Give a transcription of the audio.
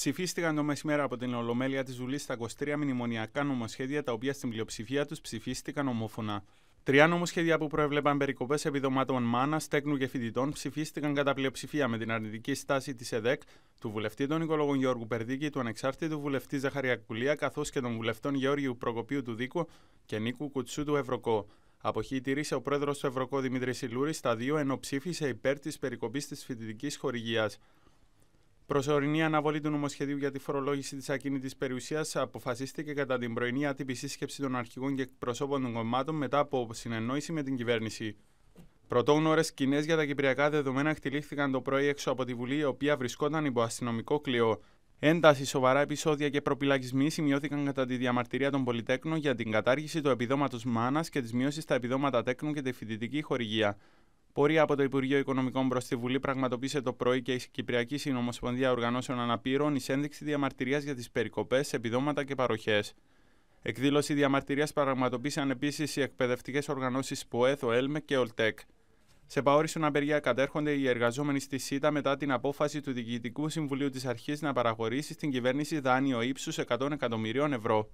Ψηφίστηκαν το μεσημέρα από την Ολομέλεια της Βουλής τα 23 μνημονιακά νομοσχέδια, τα οποία στην πλειοψηφία τους ψηφίστηκαν ομόφωνα. Τρία νομοσχέδια που προέβλεπαν περικοπές επιδομάτων μάνα, τέκνου και φοιτητών ψηφίστηκαν κατά πλειοψηφία με την αρνητική στάση της ΕΔΕΚ, του βουλευτή των οικολογών Γιώργου Περδίκη, του ανεξάρτητου βουλευτή Ζαχαρία Κουλία, καθώς και των βουλευτών Γεώργιου Προκοπίου του Δίκου και Νίκου Κουτσού του Ευρωκό. Αποχή ο πρόεδρος του Ευρωκό Δημήτρη Σιλούρη στα δύο ενώ ψήφισε υπέρ της περικοπής της φοιτητικής χορηγίας. Προσωρινή αναβολή του νομοσχεδίου για τη φορολόγηση της ακίνητης περιουσίας αποφασίστηκε κατά την πρωινή άτυπη σύσκεψη των αρχηγών και εκπροσώπων των κομμάτων μετά από συνεννόηση με την κυβέρνηση. Πρωτόγνωρες σκηνές για τα κυπριακά δεδομένα χτυλίχθηκαν το πρωί έξω από τη Βουλή, η οποία βρισκόταν υπό αστυνομικό κλειό. Ένταση, σοβαρά επεισόδια και προπυλακισμοί σημειώθηκαν κατά τη διαμαρτυρία των Πολυτέκνων για την κατάργηση του επιδόματος μάνας και της μείωσης στα επιδόματα τέκνων και τη φοιτητική χορηγία. Πορεία από το Υπουργείο Οικονομικών προς τη Βουλή πραγματοποίησε το πρωί και η Κυπριακή Συνομοσπονδία Οργανώσεων Αναπήρων ει διαμαρτυρίας για τις περικοπές, επιδόματα και παροχές. Εκδήλωση διαμαρτυρίας πραγματοποίησαν επίσης οι εκπαιδευτικές οργανώσεις ΠΟΕΘ, ΟΕΛΜΕ και ΟΛΤΕΚ. Σε παόριστον απεργία κατέρχονται οι εργαζόμενοι στη ΣΥΤΑ μετά την απόφαση του Διοικητικού Συμβουλίου της Αρχής να παραχωρήσει στην κυβέρνηση δάνειο ύψους 100 εκατομμυρίων ευρώ.